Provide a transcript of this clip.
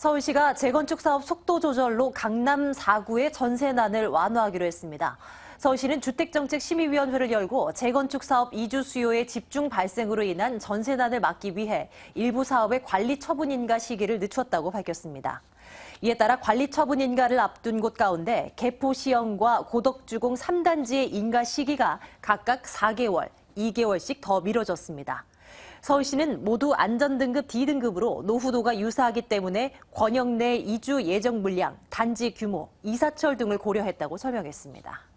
서울시가 재건축 사업 속도 조절로 강남 4구의 전세난을 완화하기로 했습니다. 서울시는 주택정책심의위원회를 열고 재건축 사업 이주 수요의 집중 발생으로 인한 전세난을 막기 위해 일부 사업의 관리 처분 인가 시기를 늦췄다고 밝혔습니다. 이에 따라 관리 처분 인가를 앞둔 곳 가운데 개포 시영과 고덕주공 3단지의 인가 시기가 각각 4개월, 2개월씩 더 미뤄졌습니다. 서울시는 모두 안전등급 D등급으로 노후도가 유사하기 때문에 권역 내 이주 예정 물량, 단지 규모, 이사철 등을 고려했다고 설명했습니다.